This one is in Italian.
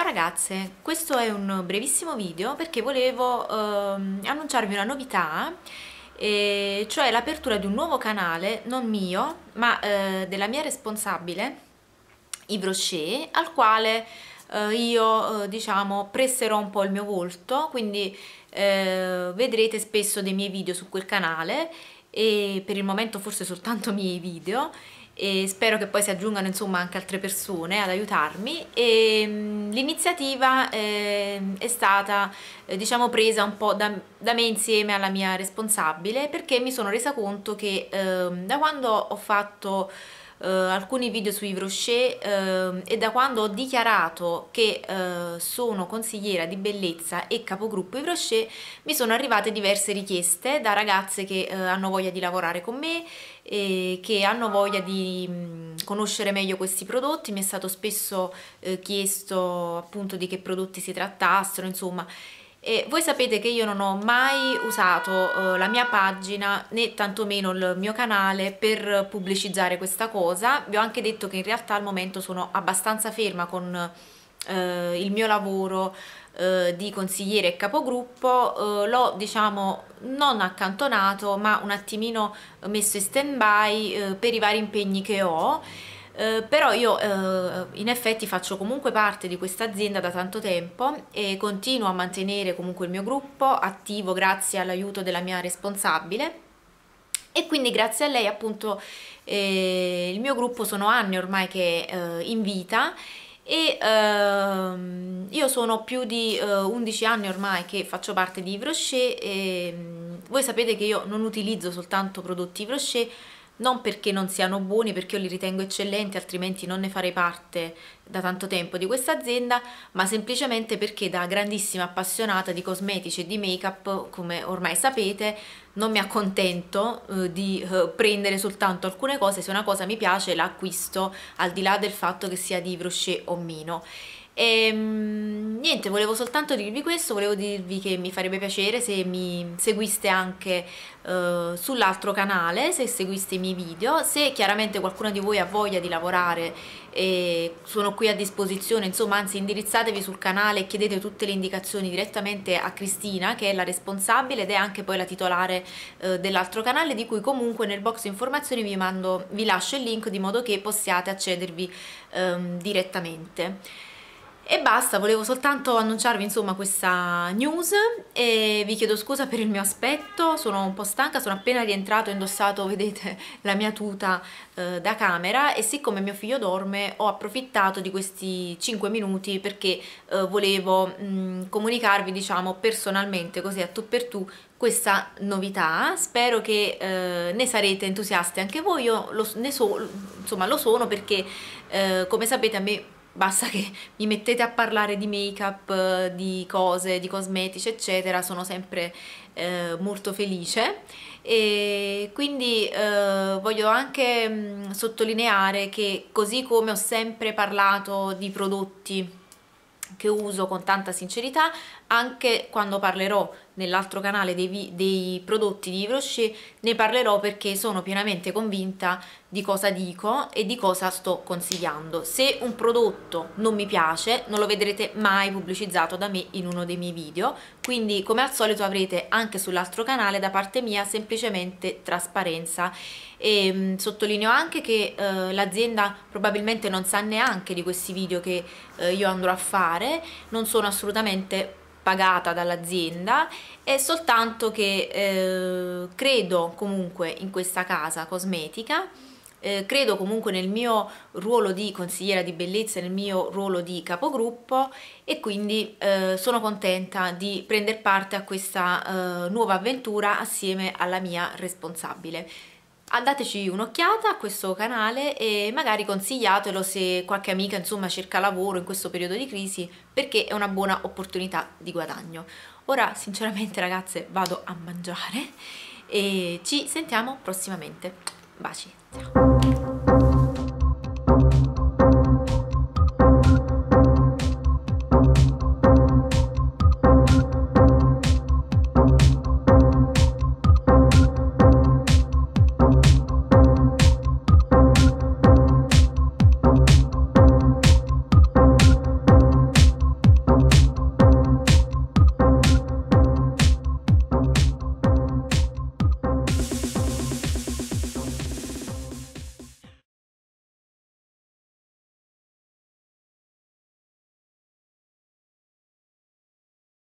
Ciao ragazze, questo è un brevissimo video perché volevo ehm, annunciarvi una novità eh, cioè l'apertura di un nuovo canale, non mio, ma eh, della mia responsabile Yves Rocher, al quale eh, io eh, diciamo presserò un po' il mio volto, quindi eh, vedrete spesso dei miei video su quel canale e per il momento forse soltanto i miei video e spero che poi si aggiungano insomma anche altre persone ad aiutarmi e l'iniziativa eh, è stata eh, diciamo presa un po' da, da, me insieme alla mia responsabile perché mi sono resa conto che eh, da quando ho fatto eh, alcuni video sui crochet eh, e da quando ho dichiarato che eh, sono consigliera di bellezza e capogruppo i crochet mi sono arrivate diverse richieste da ragazze che eh, hanno voglia di lavorare con me e che hanno voglia di mm, conoscere meglio questi prodotti mi è stato spesso eh, chiesto appunto di che prodotti si trattassero insomma e voi sapete che io non ho mai usato eh, la mia pagina né tantomeno il mio canale per pubblicizzare questa cosa, vi ho anche detto che in realtà al momento sono abbastanza ferma con eh, il mio lavoro eh, di consigliere e capogruppo, eh, l'ho diciamo non accantonato ma un attimino messo in stand by eh, per i vari impegni che ho eh, però io eh, in effetti faccio comunque parte di questa azienda da tanto tempo e continuo a mantenere comunque il mio gruppo attivo grazie all'aiuto della mia responsabile e quindi grazie a lei appunto eh, il mio gruppo sono anni ormai che eh, vita e ehm, io sono più di eh, 11 anni ormai che faccio parte di Vrochet Rocher e mm, voi sapete che io non utilizzo soltanto prodotti Vrochet non perché non siano buoni, perché io li ritengo eccellenti, altrimenti non ne farei parte da tanto tempo di questa azienda, ma semplicemente perché da grandissima appassionata di cosmetici e di make-up, come ormai sapete, non mi accontento eh, di eh, prendere soltanto alcune cose, se una cosa mi piace l'acquisto, al di là del fatto che sia di Brochet o meno. E ehm, niente, volevo soltanto dirvi questo, volevo dirvi che mi farebbe piacere se mi seguiste anche uh, sull'altro canale, se seguiste i miei video, se chiaramente qualcuno di voi ha voglia di lavorare e sono qui a disposizione, insomma anzi indirizzatevi sul canale e chiedete tutte le indicazioni direttamente a Cristina che è la responsabile ed è anche poi la titolare uh, dell'altro canale di cui comunque nel box informazioni vi, mando, vi lascio il link di modo che possiate accedervi um, direttamente. E basta, volevo soltanto annunciarvi insomma questa news e vi chiedo scusa per il mio aspetto, sono un po' stanca, sono appena rientrato e indossato, vedete, la mia tuta eh, da camera e siccome mio figlio dorme ho approfittato di questi 5 minuti perché eh, volevo mh, mm, comunicarvi diciamo personalmente così a tu per tu questa novità, spero che eh, ne sarete entusiasti anche voi, io lo, so, insomma, lo sono perché eh, come sapete a me basta che mi mettete a parlare di make up, di cose, di cosmetici eccetera, sono sempre eh, molto felice e quindi eh, voglio anche mh, mm, sottolineare che così come ho sempre parlato di prodotti che uso con tanta sincerità anche quando parlerò nell'altro canale dei, dei, prodotti di Yves ne parlerò perché sono pienamente convinta di cosa dico e di cosa sto consigliando. Se un prodotto non mi piace non lo vedrete mai pubblicizzato da me in uno dei miei video, quindi come al solito avrete anche sull'altro canale da parte mia semplicemente trasparenza e ehm, mh, sottolineo anche che eh, l'azienda probabilmente non sa neanche di questi video che eh, io andrò a fare, non sono assolutamente pagata dall'azienda è soltanto che eh, credo comunque in questa casa cosmetica eh, credo comunque nel mio ruolo di consigliera di bellezza, nel mio ruolo di capogruppo e quindi eh, sono contenta di prendere parte a questa eh, nuova avventura assieme alla mia responsabile dateci un'occhiata a questo canale e magari consigliatelo se qualche amica insomma cerca lavoro in questo periodo di crisi perché è una buona opportunità di guadagno. Ora sinceramente ragazze vado a mangiare e ci sentiamo prossimamente. Baci, ciao!